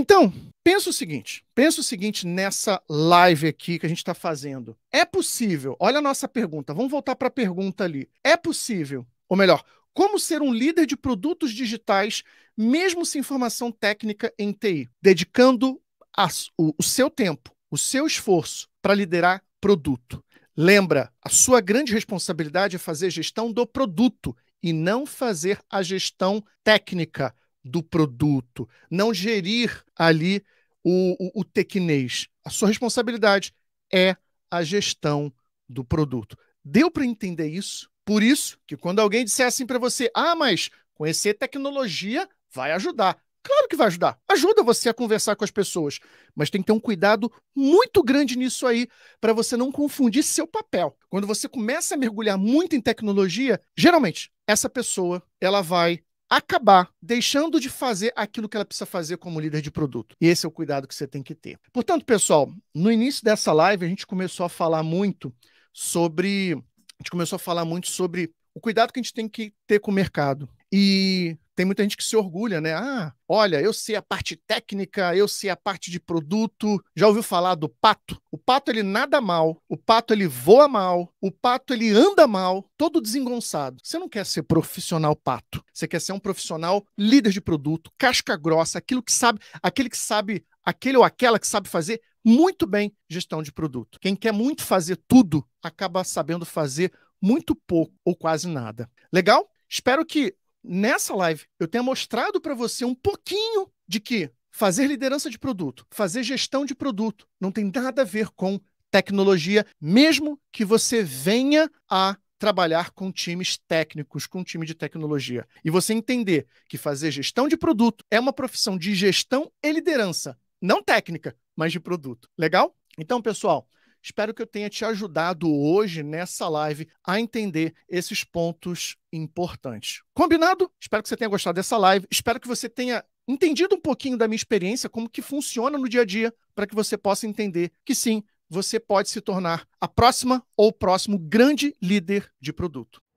Então, pensa o seguinte, pensa o seguinte nessa live aqui que a gente está fazendo. É possível, olha a nossa pergunta, vamos voltar para a pergunta ali. É possível, ou melhor, como ser um líder de produtos digitais, mesmo sem formação técnica em TI, dedicando a, o, o seu tempo, o seu esforço para liderar produto. Lembra, a sua grande responsabilidade é fazer gestão do produto e não fazer a gestão técnica do produto, não gerir ali o, o, o tecnês. A sua responsabilidade é a gestão do produto. Deu para entender isso? Por isso que quando alguém disser assim para você, ah, mas conhecer tecnologia vai ajudar. Claro que vai ajudar. Ajuda você a conversar com as pessoas. Mas tem que ter um cuidado muito grande nisso aí, para você não confundir seu papel. Quando você começa a mergulhar muito em tecnologia, geralmente essa pessoa ela vai acabar deixando de fazer aquilo que ela precisa fazer como líder de produto. E esse é o cuidado que você tem que ter. Portanto, pessoal, no início dessa live a gente começou a falar muito sobre a gente começou a falar muito sobre o cuidado que a gente tem que ter com o mercado. E tem muita gente que se orgulha, né? Ah, olha, eu sei a parte técnica, eu sei a parte de produto. Já ouviu falar do pato? O pato ele nada mal, o pato ele voa mal, o pato ele anda mal, todo desengonçado. Você não quer ser profissional pato. Você quer ser um profissional líder de produto, casca grossa, aquilo que sabe, aquele que sabe, aquele ou aquela que sabe fazer muito bem gestão de produto. Quem quer muito fazer tudo acaba sabendo fazer muito pouco ou quase nada. Legal? Espero que nessa live eu tenha mostrado para você um pouquinho de que fazer liderança de produto, fazer gestão de produto, não tem nada a ver com tecnologia, mesmo que você venha a trabalhar com times técnicos, com time de tecnologia. E você entender que fazer gestão de produto é uma profissão de gestão e liderança, não técnica, mas de produto. Legal? Então, pessoal, Espero que eu tenha te ajudado hoje nessa live a entender esses pontos importantes. Combinado? Espero que você tenha gostado dessa live. Espero que você tenha entendido um pouquinho da minha experiência, como que funciona no dia a dia, para que você possa entender que sim, você pode se tornar a próxima ou o próximo grande líder de produto.